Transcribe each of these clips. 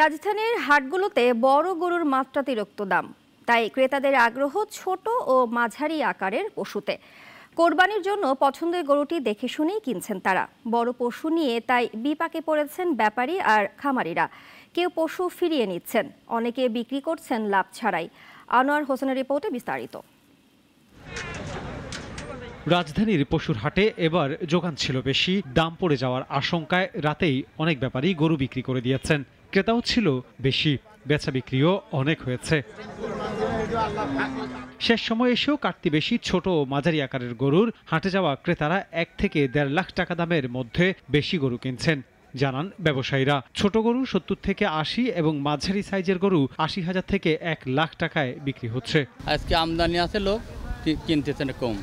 রাজধানীর হাটগুলোতে বড় গরুর মাত্রাতিরিক্ত দাম তাই ক্রেতাদের আগ্রহ ছোট ও মাঝারি আকারের পশুতে কোরবানির জন্য পছন্দের গরুটি দেখে শুনেই কিনছেন তারা বড় পশু নিয়ে তাই বিপাকে পড়েছেন ব্যাপারী আর খামারিরা কেউ পশু ফিরিয়ে নিচ্ছেন অনেকে বিক্রি করছেন লাভ ছাড়াই আনোয়ার হোসেনের রিপোর্টে বিস্তারিত রাজধানীর পশুর হাটে এবার যোগান ছিল বেশি দাম পড়ে যাওয়ার আশঙ্কায় রাতেই অনেক ব্যাপারী গরু বিক্রি করে দিয়েছেন ক্রেতাও ছিল বেশি বেচা বিক্রিও অনেক হয়েছে শেষ সময় এসেও কাটতি বেশি ছোট মাঝারি আকারের গরুর হাটে যাওয়া ক্রেতারা এক থেকে দেড় লাখ টাকা দামের মধ্যে বেশি গরু কিনছেন জানান ব্যবসায়ীরা ছোট গরু সত্তর থেকে আশি এবং মাঝারি সাইজের গরু আশি হাজার থেকে এক লাখ টাকায় বিক্রি হচ্ছে আজকে আমদানি আছে লোক কিনতেছেন কম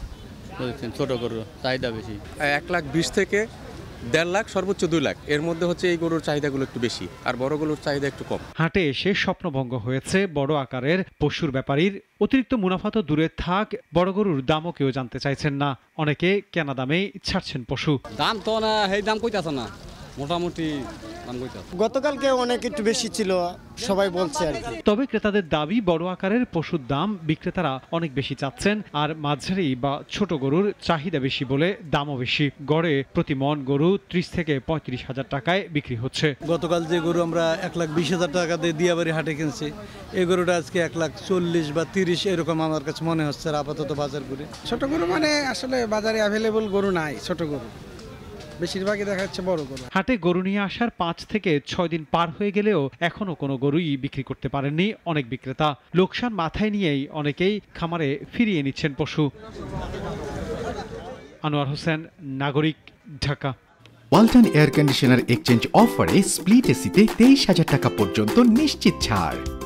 ছোট গরু চাহিদা বেশি এক লাখ বিশ থেকে দেড় লাখ সর্বোচ্চ দুই লাখ এর মধ্যে হচ্ছে এই গরুর চাহিদাগুলো একটু বেশি আর বড় গরুর চাহিদা একটু কম হাটে এসে স্বপ্নভঙ্গ হয়েছে বড় আকারের পশুর ব্যাপারীর অতিরিক্ত মুনাফা তো দূরে থাক বড় গরুর দামও কেউ জানতে চাইছেন না অনেকে কেনা দামেই ছাড়ছেন পশু দাম তো না সেই দাম কইতাছে না মোটামুটি দাম গতকালকে অনেক একটু বেশি ছিল সবাই বলছে আর তবে ক্রেতাদের দাবি বড় আকারের পশুর দাম বিক্রেতারা অনেক বেশি চাচ্ছেন আর মাঝারি বা ছোট গরুর চাহিদা বেশি বলে দামও বেশি গড়ে প্রতি মন গরু ত্রিশ থেকে পঁয়ত্রিশ হাজার টাকায় বিক্রি হচ্ছে গতকাল যে গরু আমরা এক লাখ বিশ হাজার টাকা দিয়ে দিয়াবাড়ি হাটে কিনছি এই গরুটা আজকে এক লাখ চল্লিশ বা তিরিশ এরকম আমার কাছে মনে হচ্ছে আপাতত বাজার করে ছোট গরু মানে আসলে বাজারে অ্যাভেলেবল গরু নাই ছোট গরু বেশিরভাগই দেখা যাচ্ছে বড় গরু হাটে গরু নিয়ে আসার পাঁচ থেকে ছয় দিন পার হয়ে গেলেও এখনো কোনো গরুই বিক্রি করতে পারেননি অনেক বিক্রেতা লোকসান মাথায় নিয়েই অনেকেই খামারে ফিরিয়ে নিচ্ছেন পশু আনোয়ার হোসেন নাগরিক Dhaka Walton air conditioner exchange অফারে স্প্লিট এসিতে তেইশ হাজার টাকা পর্যন্ত নিশ্চিত ছাড়